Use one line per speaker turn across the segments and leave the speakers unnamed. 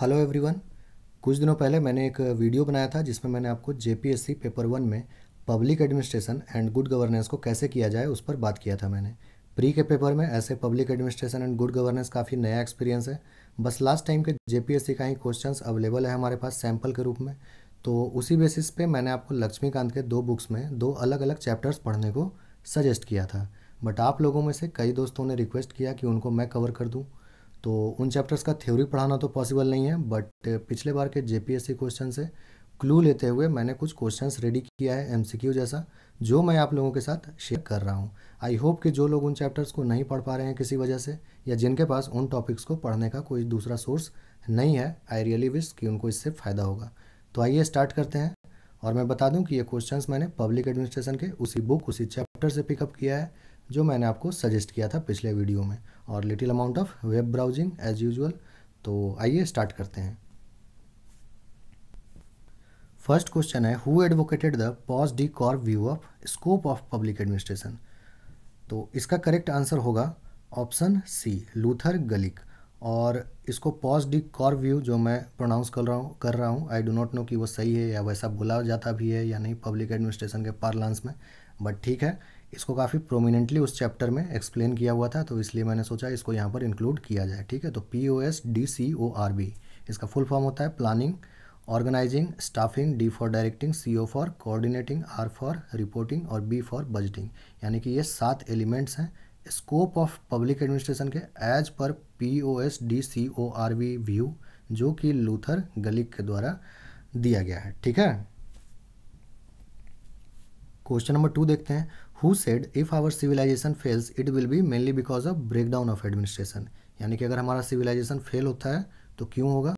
hello everyone कुछ दिनों पहले मैंने एक वीडियो बनाया था जिसमें मैंने आपको जेपीएससी पेपर वन में public administration and good governance को कैसे किया जाए उस पर बात किया था मैंने प्री के पेपर में ऐसे public administration and good governance काफ़ी नया एक्सपीरियंस है बस लास्ट टाइम के जे का ही क्वेश्चन अवेलेबल है हमारे पास सैम्पल के रूप में तो उसी बेसिस पे मैंने आपको लक्ष्मीकांत के दो बुक्स में दो अलग अलग चैप्टर्स पढ़ने को सजेस्ट किया था बट आप लोगों में से कई दोस्तों ने रिक्वेस्ट किया कि उनको मैं कवर कर दूँ तो उन चैप्टर्स का थ्योरी पढ़ाना तो पॉसिबल नहीं है बट uh, पिछले बार के जेपीएससी क्वेश्चन से क्लू लेते हुए मैंने कुछ क्वेश्चंस रेडी किया है एमसीक्यू जैसा जो मैं आप लोगों के साथ शेयर कर रहा हूँ आई होप कि जो लोग उन चैप्टर्स को नहीं पढ़ पा रहे हैं किसी वजह से या जिनके पास उन टॉपिक्स को पढ़ने का कोई दूसरा सोर्स नहीं है आई रियली विश कि उनको इससे फ़ायदा होगा तो आइए स्टार्ट करते हैं और मैं बता दूं कि ये क्वेश्चंस मैंने पब्लिक एडमिनिस्ट्रेशन के उसी बुक उसी चैप्टर से पिकअप किया है जो मैंने आपको सजेस्ट किया था पिछले वीडियो में और little amount of web browsing as usual तो आइए स्टार्ट करते हैं फर्स्ट क्वेश्चन है who advocated the POSDCORB view of scope of public administration तो इसका करेक्ट आंसर होगा ऑप्शन सी लूथर गलिक और इसको पॉज डी कॉर्प व्यू जो मैं प्रोनाउंस कर रहा हूँ कर रहा हूँ आई डो नॉट नो कि वो सही है या वैसा बोला जाता भी है या नहीं पब्लिक एडमिनिस्ट्रेशन के पार्लांस में बट ठीक है इसको काफ़ी प्रोमिनेंटली उस चैप्टर में एक्सप्लेन किया हुआ था तो इसलिए मैंने सोचा इसको यहाँ पर इंक्लूड किया जाए ठीक है तो P O S D C O R B इसका फुल फॉर्म होता है planning organising staffing D for directing C O for coordinating R for reporting और बी फॉर बजटिंग यानी कि ये सात एलिमेंट्स हैं स्कोप ऑफ पब्लिक एडमिनिस्ट्रेशन के as per P O S D C O R B view जो कि Luther गलिक के द्वारा दिया गया है ठीक है क्वेश्चन नंबर टू देखते हैं who said if our civilisation fails it will be mainly because of breakdown of administration यानी कि अगर हमारा सिविलाइजेशन फेल होता है तो क्यों होगा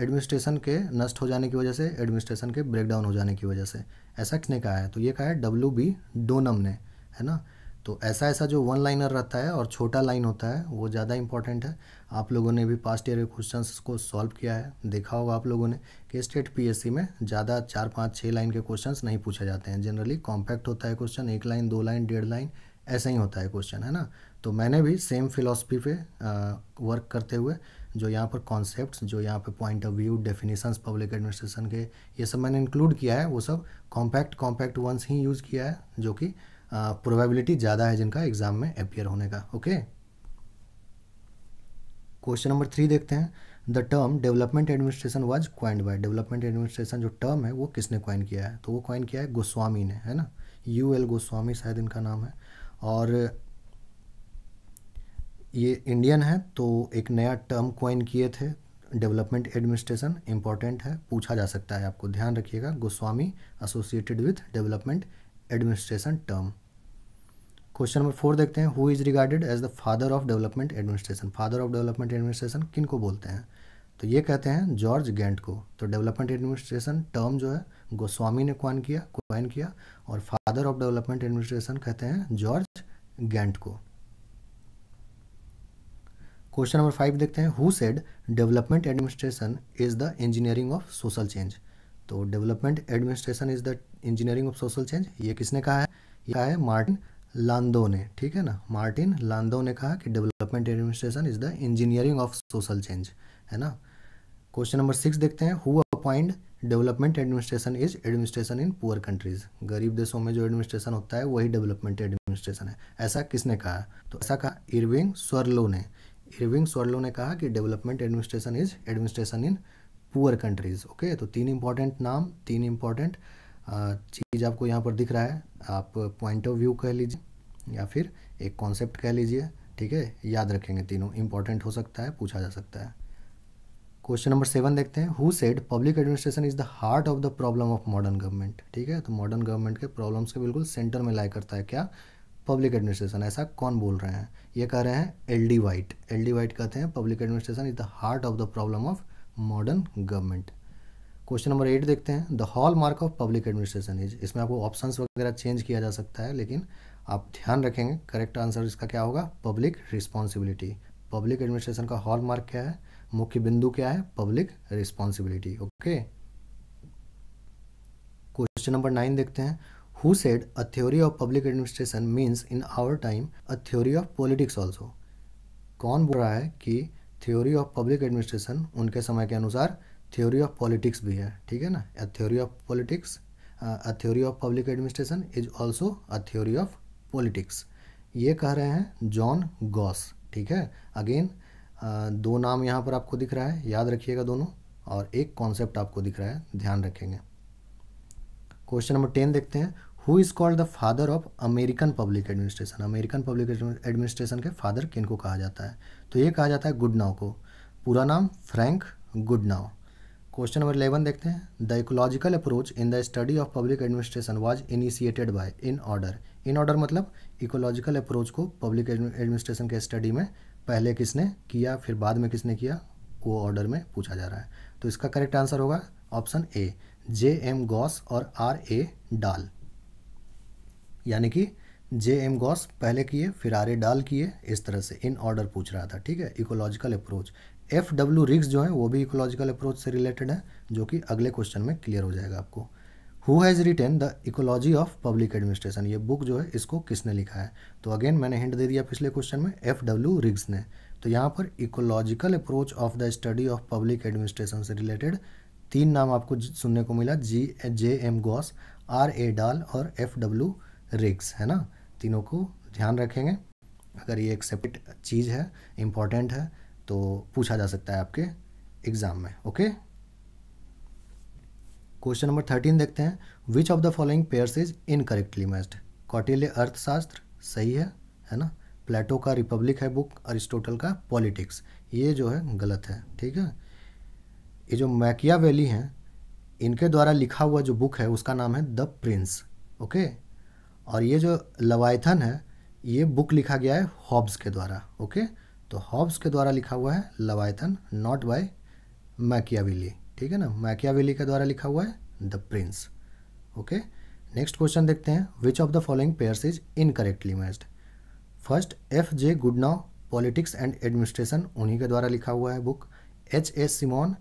एडमिनिस्ट्रेशन uh, के नष्ट हो जाने की वजह से एडमिनिस्ट्रेशन के ब्रेकडाउन हो जाने की वजह से ऐसा किसने कहा है तो ये कहा है डब्ल्यू बी डोनम ने है ना तो ऐसा ऐसा जो वन लाइनर रहता है और छोटा लाइन होता है वो ज़्यादा इंपॉर्टेंट है आप लोगों ने भी पास्ट ईयर के क्वेश्चन को सॉल्व किया है देखा होगा आप लोगों ने कि स्टेट पीएससी में ज़्यादा चार पाँच छः लाइन के क्वेश्चन नहीं पूछे जाते हैं जनरली कॉम्पैक्ट होता है क्वेश्चन एक लाइन दो लाइन डेढ़ लाइन ऐसा ही होता है क्वेश्चन है ना तो मैंने भी सेम फिलोसफी पे वर्क करते हुए जो यहाँ पर कॉन्सेप्ट जो यहाँ पर point of view definitions public administration के ये सब मैंने इंक्लूड किया है वो सब कॉम्पैक्ट कॉम्पैक्ट वंस ही यूज़ किया है जो कि प्रोबेबिलिटी ज़्यादा है जिनका एग्ज़ाम में अपियर होने का ओके क्वेश्चन नंबर थ्री देखते हैं the term development administration was coined by development administration जो टर्म है वो किसने क्वाइन किया है तो वो क्वाइन किया है गोस्वामी ने है ना यू एल गोस्वामी शायद इनका नाम है और ये इंडियन है तो एक नया टर्म क्वाइन किए थे डेवलपमेंट एडमिनिस्ट्रेशन इंपॉर्टेंट है पूछा जा सकता है आपको ध्यान रखिएगा Goswami associated with development administration term question number four देखते हैं who is regarded as the father of development administration father of development administration किन को बोलते हैं तो ये कहते हैं जॉर्ज गेंट को तो डेवलपमेंट एडमिनिस्ट्रेशन टर्म जो है गोस्वामी ने क्वान किया क्वाइन किया और फादर ऑफ डेवलपमेंट एडमिनिस्ट्रेशन कहते हैं जॉर्ज गेंट को क्वेश्चन नंबर फाइव देखते हैं who said development administration is the engineering of social change तो development administration is the engineering of social change ये किसने कहा है यह है मार्टिन लांदो ने ठीक है ना मार्टिन लांदो ने कहा कि development administration is the engineering of social change है ना क्वेश्चन नंबर सिक्स देखते हैं who appoint development administration is administration in poor countries गरीब देशों में जो एडमिनिस्ट्रेशन होता है वही डेवलपमेंट एडमिनिस्ट्रेशन है ऐसा किसने कहा तो ऐसा कहा इरविंग स्वरलो ने इरविंग स्वरलो ने कहा कि development administration is administration in poor countries okay तो तीन इंपॉर्टेंट नाम तीन इंपॉर्टेंट चीज़ आपको यहाँ पर दिख रहा है आप पॉइंट ऑफ व्यू कह लीजिए या फिर एक कॉन्सेप्ट कह लीजिए ठीक है याद रखेंगे तीनों इंपॉर्टेंट हो सकता है पूछा जा सकता है क्वेश्चन नंबर सेवन देखते हैं who said public administration is the heart of the problem of modern government ठीक है तो मॉडर्न गवर्नमेंट के प्रॉब्लम्स के बिल्कुल सेंटर में लाया करता है क्या पब्लिक एडमिनिस्ट्रेशन ऐसा कौन बोल रहे हैं ये कह रहे हैं L D White L D White कहते हैं public administration is the heart of the problem of modern government question number eight देखते हैं the hallmark of public administration is इसमें आपको ऑप्शंस वगैरह चेंज किया जा सकता है लेकिन आप ध्यान रखेंगे करेक्ट आंसर इसका क्या होगा पब्लिक रिस्पॉन्सिबिलिटी पब्लिक एडमिनिस्ट्रेशन का हॉल मार्क क्या है मुख्य बिंदु क्या है public responsibility okay question number nine देखते हैं who said a theory of public administration means in our time a theory of politics also कौन बोल रहा है कि थ्योरी ऑफ पब्लिक एडमिनिस्ट्रेशन उनके समय के अनुसार थ्योरी ऑफ पॉलिटिक्स भी है ठीक है ना a theory of politics a theory of public administration is also a theory of politics ये कह रहे हैं जॉन गॉस ठीक है अगेन uh, दो नाम यहाँ पर आपको दिख रहा है याद रखिएगा दोनों और एक कॉन्सेप्ट आपको दिख रहा है ध्यान रखेंगे क्वेश्चन नंबर टेन देखते हैं who is called the father of American public administration American public administration के फादर किन को कहा जाता है तो ये कहा जाता है गुडनाव को पूरा नाम Frank Goodnow question number eleven देखते हैं the ecological approach in the study of public administration was initiated by in order in order मतलब इकोलॉजिकल अप्रोच को पब्लिक एडमिनिस्ट्रेशन के स्टडी में पहले किसने किया फिर बाद में किसने किया वो ऑर्डर में पूछा जा रहा है तो इसका करेक्ट आंसर होगा option A J M Gaus और आर ए डाल यानी कि जे एम गॉस पहले किए फिर आर ए डाल किए इस तरह से इन ऑर्डर पूछ रहा था ठीक है इकोलॉजिकल अप्रोच एफ डब्ल्यू रिक्स जो है वो भी इकोलॉजिकल अप्रोच से रिलेटेड है जो कि अगले क्वेश्चन में क्लियर हो जाएगा आपको who has written the ecology of public administration ये बुक जो है इसको किसने लिखा है तो अगेन मैंने हिंट दे दिया पिछले क्वेश्चन में एफ डब्ल्यू रिग्स ने तो यहाँ पर ecological approach of the study of public administration से रिलेटेड तीन नाम आपको सुनने को मिला जी J M Gaus R A Dahl और एफ डब्ल्यू रिग्स है ना तीनों को ध्यान रखेंगे अगर ये एक्सेप्ट चीज़ है इम्पॉर्टेंट है तो पूछा जा सकता है आपके एग्ज़ाम में ओके क्वेश्चन नंबर थर्टीन देखते हैं which of the following pairs is incorrectly matched Kautilya Arthashastra सही है है ना प्लेटो का रिपब्लिक है बुक अरिस्टोटल का पॉलिटिक्स ये जो है गलत है ठीक है ये जो मैकिया वैली हैं इनके द्वारा लिखा हुआ जो बुक है उसका नाम है द प्रिंस ओके और ये जो लवायथन है ये बुक लिखा गया है हॉब्स के द्वारा ओके तो हॉब्स के द्वारा लिखा हुआ है लवायथन नॉट बाय मैकियावेली ठीक है ना मैकियावेली के द्वारा लिखा हुआ है the prince okay next question देखते हैं which of the following pairs is incorrectly matched first F J Goodnow politics and administration उन्हीं के द्वारा लिखा हुआ है book H S Simon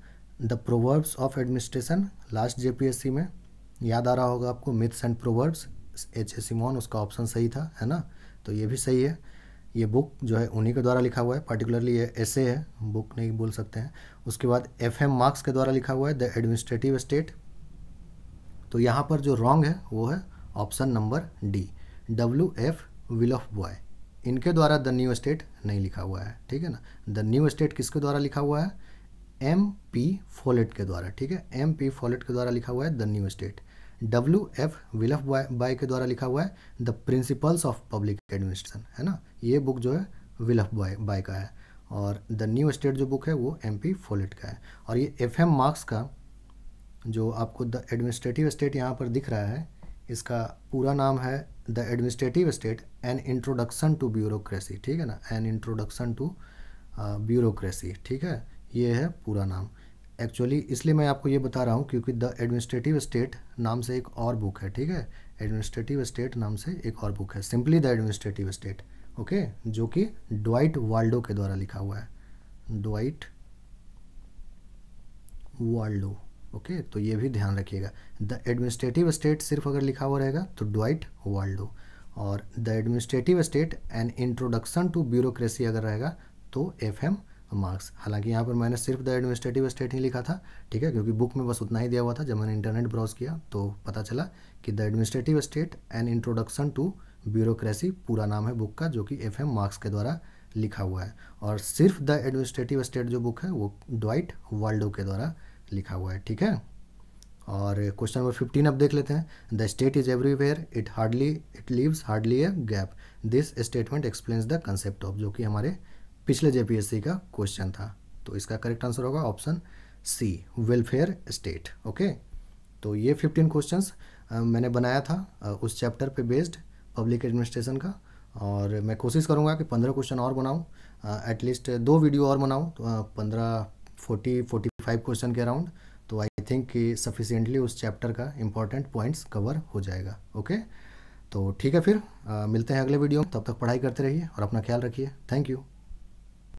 the proverbs of administration last JPSC में याद आ रहा होगा आपको myths and proverbs H A Simon उसका ऑप्शन सही था है ना तो ये भी सही है ये बुक जो है उन्हीं के द्वारा लिखा हुआ है पर्टिकुलरली ये ऐसे है बुक नहीं बोल सकते हैं उसके बाद एफ एम मार्क्स के द्वारा लिखा हुआ है द एडमिनिस्ट्रेटिव स्टेट तो यहाँ पर जो रॉन्ग है वो है option number D W F Willoughby इनके द्वारा द न्यू स्टेट नहीं लिखा हुआ है ठीक है ना द न्यू स्टेट किसके द्वारा लिखा हुआ है एम पी फॉलेट के द्वारा ठीक है एम पी फॉलेट के द्वारा लिखा हुआ है the new state W F Willoughby के द्वारा लिखा हुआ है the principles of public administration है ना ये बुक जो है विलफ बाय बाय का है और द न्यू स्टेट जो बुक है वो एम पी फोलेट का है और ये एफ एम मार्क्स का जो आपको द एडमिनिस्ट्रेटिव स्टेट यहाँ पर दिख रहा है इसका पूरा नाम है the administrative state an introduction to bureaucracy ठीक है ना एन इंट्रोडक्शन टू ब्यूरोक्रेसी ठीक है ये है पूरा नाम एक्चुअली इसलिए मैं आपको ये बता रहा हूँ क्योंकि द एडमिनिस्ट्रेटिव स्टेट नाम से एक और बुक है ठीक है एडमिनिस्ट्रेटिव स्टेट नाम से एक और बुक है simply the administrative state okay जो कि डोइट वाल्डो के द्वारा लिखा हुआ है डोइट वाल्डो ओके तो ये भी ध्यान रखिएगा द एडमिनिस्ट्रेटिव स्टेट सिर्फ अगर लिखा हुआ रहेगा तो डोइट वाल्डो और the administrative state and introduction to bureaucracy अगर रहेगा तो एफ एम मार्क्स हालांकि यहाँ पर मैंने सिर्फ द एडमिनिस्ट्रेटिव स्टेट ही लिखा था ठीक है क्योंकि बुक में बस उतना ही दिया हुआ था जब मैंने इंटरनेट ब्राउज किया तो पता चला कि the administrative state and introduction to bureaucracy पूरा नाम है बुक का जो कि एफ एम मार्क्स के द्वारा लिखा हुआ है और सिर्फ द एडमिनिस्ट्रेटिव स्टेट जो बुक है वो ड्वाइट वर्ल्डो के द्वारा लिखा हुआ है ठीक है और क्वेश्चन नंबर फिफ्टीन अब देख लेते हैं the state is everywhere it hardly it leaves hardly a gap this statement explains the concept of जो कि हमारे पिछले जेपीएससी का क्वेश्चन था तो इसका करेक्ट आंसर होगा option C welfare state okay तो ये फिफ्टीन क्वेश्चंस मैंने बनाया था उस चैप्टर पे बेस्ड पब्लिक एडमिनिस्ट्रेशन का और मैं कोशिश करूँगा कि पंद्रह क्वेश्चन और बनाऊँ एटलीस्ट दो वीडियो और बनाऊँ पंद्रह फोर्टी फोर्टी फाइव क्वेश्चन के अराउंड तो आई थिंक कि सफिशियंटली उस चैप्टर का इंपॉर्टेंट पॉइंट्स कवर हो जाएगा ओके तो ठीक है फिर आ, मिलते हैं अगले वीडियो में तब तक पढ़ाई करते रहिए और अपना ख्याल रखिए थैंक यू